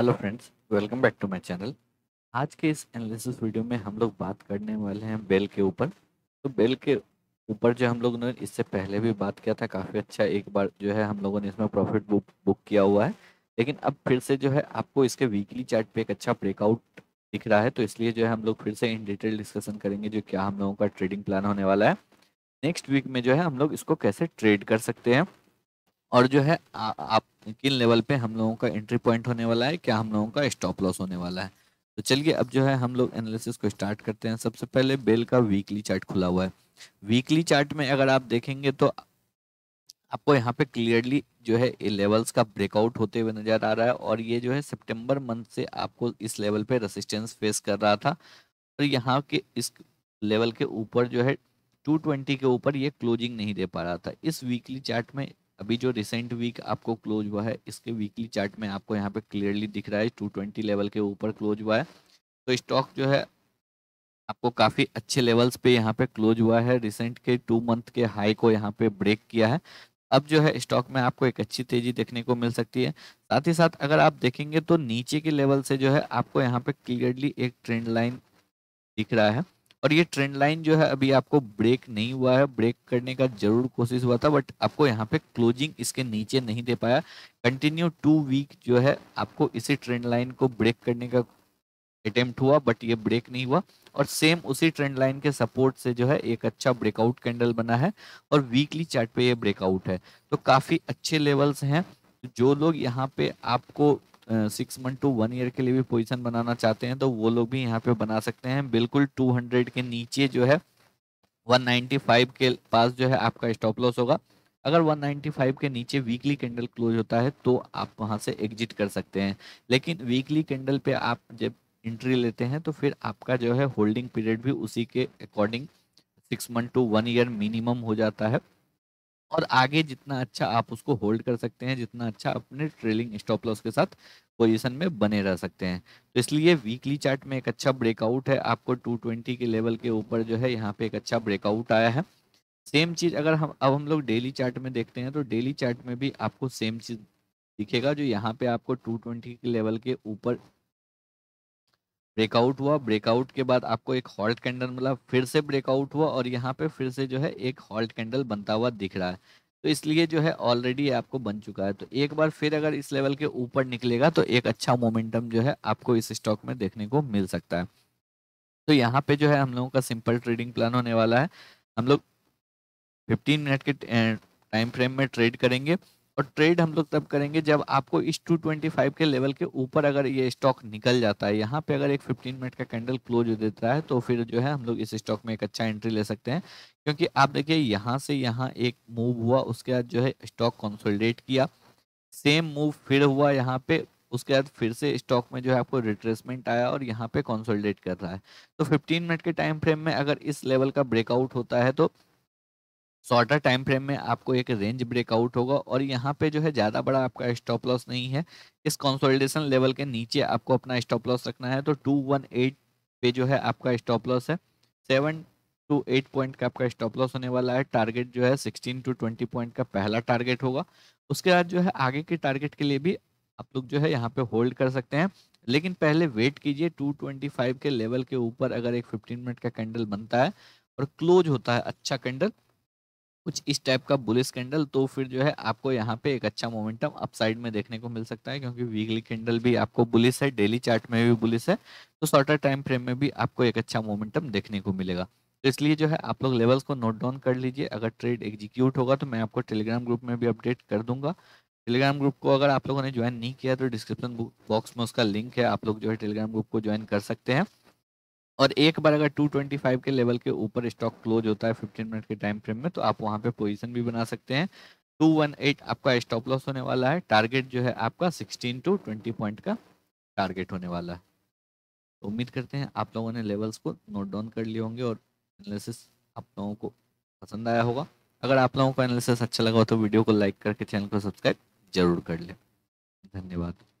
hello friends welcome back to my channel आज के इस एनालिसिस वीडियो में हम लोग बात करने वाले हैं बेल के ऊपर तो बेल के ऊपर जो हम लोगों ने इससे पहले भी बात किया था काफ़ी अच्छा एक बार जो है हम लोगों ने इसमें प्रॉफिट बुक बुक किया हुआ है लेकिन अब फिर से जो है आपको इसके वीकली चार्ट पे एक अच्छा ब्रेकआउट दिख रहा है तो इसलिए जो है हम लोग फिर से इन डिटेल डिस्कशन करेंगे जो क्या हम लोगों का ट्रेडिंग प्लान होने वाला है नेक्स्ट वीक में जो है हम लोग इसको कैसे ट्रेड कर सकते हैं और जो है आ, आप किन लेवल पे हम लोगों का एंट्री पॉइंट होने वाला है क्या हम लोगों का स्टॉप लॉस होने वाला है तो चलिए अब जो है हम लोग एनालिसिस को स्टार्ट करते हैं सबसे पहले बेल का वीकली चार्ट खुला हुआ है वीकली चार्ट में अगर आप देखेंगे तो आपको यहाँ पे क्लियरली जो है ये लेवल्स का ब्रेकआउट होते हुए नजर आ रहा है और ये जो है सितंबर मंथ से आपको इस लेवल पे रेसिस्टेंस फेस कर रहा था और यहाँ के इस लेवल के ऊपर जो है 220 के ऊपर ये क्लोजिंग नहीं दे पा रहा था इस वीकली चार्ट में अभी जो रिसेंट वीक आपको क्लोज हुआ है इसके वीकली चार्ट में आपको यहाँ पे क्लियरली दिख रहा है 220 लेवल के ऊपर क्लोज हुआ है तो स्टॉक जो है आपको काफ़ी अच्छे लेवल्स पे यहाँ पे क्लोज हुआ है रिसेंट के टू मंथ के हाई को यहाँ पे ब्रेक किया है अब जो है स्टॉक में आपको एक अच्छी तेजी देखने को मिल सकती है साथ ही साथ अगर आप देखेंगे तो नीचे के लेवल से जो है आपको यहाँ पे क्लियरली एक ट्रेंड लाइन दिख रहा है और ये ट्रेंड लाइन जो है अभी आपको ब्रेक नहीं हुआ है ब्रेक करने का जरूर कोशिश हुआ था बट आपको यहाँ पे क्लोजिंग इसके नीचे नहीं दे पाया कंटिन्यू टू वीक जो है आपको इसी ट्रेंड लाइन को ब्रेक करने का अटेम्प्ट हुआ बट ये ब्रेक नहीं हुआ और सेम उसी ट्रेंड लाइन के सपोर्ट से जो है एक अच्छा ब्रेकआउट कैंडल बना है और वीकली चार्ट पे ये ब्रेकआउट है तो काफ़ी अच्छे लेवल्स हैं जो लोग यहाँ पे आपको six month to one year के लिए भी पोजीशन बनाना चाहते हैं तो वो लोग भी यहाँ पे बना सकते हैं बिल्कुल 200 के नीचे जो है 195 के पास जो है आपका स्टॉप लॉस होगा अगर 195 के नीचे वीकली कैंडल क्लोज होता है तो आप वहाँ से एग्जिट कर सकते हैं लेकिन वीकली कैंडल पे आप जब एंट्री लेते हैं तो फिर आपका जो है होल्डिंग पीरियड भी उसी के according six month to one year minimum हो जाता है और आगे जितना अच्छा आप उसको होल्ड कर सकते हैं जितना अच्छा अपने ट्रेलिंग स्टॉप लॉस के साथ पोजीशन में बने रह सकते हैं तो इसलिए वीकली चार्ट में एक अच्छा ब्रेकआउट है आपको 220 के लेवल के ऊपर जो है यहाँ पे एक अच्छा ब्रेकआउट आया है सेम चीज़ अगर हम अब हम लोग डेली चार्ट में देखते हैं तो डेली चार्ट में भी आपको सेम चीज़ दिखेगा जो यहाँ पे आपको 220 के लेवल के ऊपर ब्रेकआउट हुआ ब्रेकआउट के बाद आपको एक हॉल्ट कैंडल मिला फिर से ब्रेकआउट हुआ और यहाँ पे फिर से जो है एक हॉल्ट कैंडल बनता हुआ दिख रहा है तो इसलिए जो है ऑलरेडी आपको बन चुका है तो एक बार फिर अगर इस लेवल के ऊपर निकलेगा तो एक अच्छा मोमेंटम जो है आपको इस स्टॉक में देखने को मिल सकता है तो यहाँ पे जो है हम लोगों का सिंपल ट्रेडिंग प्लान होने वाला है हम लोग फिफ्टीन मिनट के टाइम फ्रेम में ट्रेड करेंगे और ट्रेड हम लोग तब करेंगे जब आपको इस 225 के लेवल के ऊपर अगर ये स्टॉक निकल जाता है यहाँ पे अगर एक 15 मिनट का कैंडल क्लोज हो देता है तो फिर जो है हम लोग इस स्टॉक में एक अच्छा एंट्री ले सकते हैं क्योंकि आप देखिए यहाँ से यहाँ एक मूव हुआ उसके बाद जो है स्टॉक कंसोलिडेट किया सेम मूव फिर हुआ यहाँ पे उसके बाद फिर से स्टॉक में जो है आपको रिट्रेसमेंट आया और यहाँ पे कॉन्सोलिडेट कर रहा है तो फिफ्टीन मिनट के टाइम फ्रेम में अगर इस लेवल का ब्रेकआउट होता है तो शॉर्टर टाइम फ्रेम में आपको एक रेंज ब्रेकआउट होगा और यहाँ पे जो है ज़्यादा बड़ा आपका स्टॉप लॉस नहीं है इस कंसोलिडेशन लेवल के नीचे आपको अपना स्टॉप लॉस रखना है तो टू वन एट पे जो है आपका स्टॉप लॉस है सेवन टू एट पॉइंट का आपका स्टॉप लॉस होने वाला है टारगेट जो है सिक्सटीन टू ट्वेंटी पॉइंट का पहला टारगेट होगा उसके बाद जो है आगे के टारगेट के लिए भी आप लोग जो है यहाँ पे होल्ड कर सकते हैं लेकिन पहले वेट कीजिए फाइव के लेवल के ऊपर अगर एक फिफ्टीन मिनट का कैंडल बनता है और क्लोज होता है अच्छा कैंडल कुछ इस टाइप का बुलिस कैंडल तो फिर जो है आपको यहाँ पे एक अच्छा मोमेंटम अपसाइड में देखने को मिल सकता है क्योंकि वीकली कैंडल भी आपको बुलिस है डेली चार्ट में भी बुलिस है तो शॉर्टर टाइम फ्रेम में भी आपको एक अच्छा मोमेंटम देखने को मिलेगा तो इसलिए जो है आप लोग लेवल्स को नोट डाउन कर लीजिए अगर ट्रेड एग्जीक्यूट होगा तो मैं आपको टेलीग्राम ग्रुप में भी अपडेट कर दूंगा टेलीग्राम ग्रुप को अगर आप लोगों ने ज्वाइन नहीं किया तो डिस्क्रिप्शन बॉक्स में उसका लिंक है आप लोग जो है टेलीग्राम ग्रुप को ज्वाइन कर सकते हैं और एक बार अगर 225 के लेवल के ऊपर स्टॉक क्लोज होता है 15 मिनट के टाइम फ्रेम में तो आप वहाँ पे पोजीशन भी बना सकते हैं 218 आपका स्टॉप लॉस होने वाला है टारगेट जो है आपका 16 टू 20 पॉइंट का टारगेट होने वाला है तो उम्मीद करते हैं आप लोगों ने लेवल्स को नोट डाउन कर लिए होंगे और एनालिसिस आप लोगों को पसंद आया होगा अगर आप लोगों को एनालिसिस अच्छा लगा हो तो वीडियो को लाइक करके चैनल को सब्सक्राइब जरूर कर लें धन्यवाद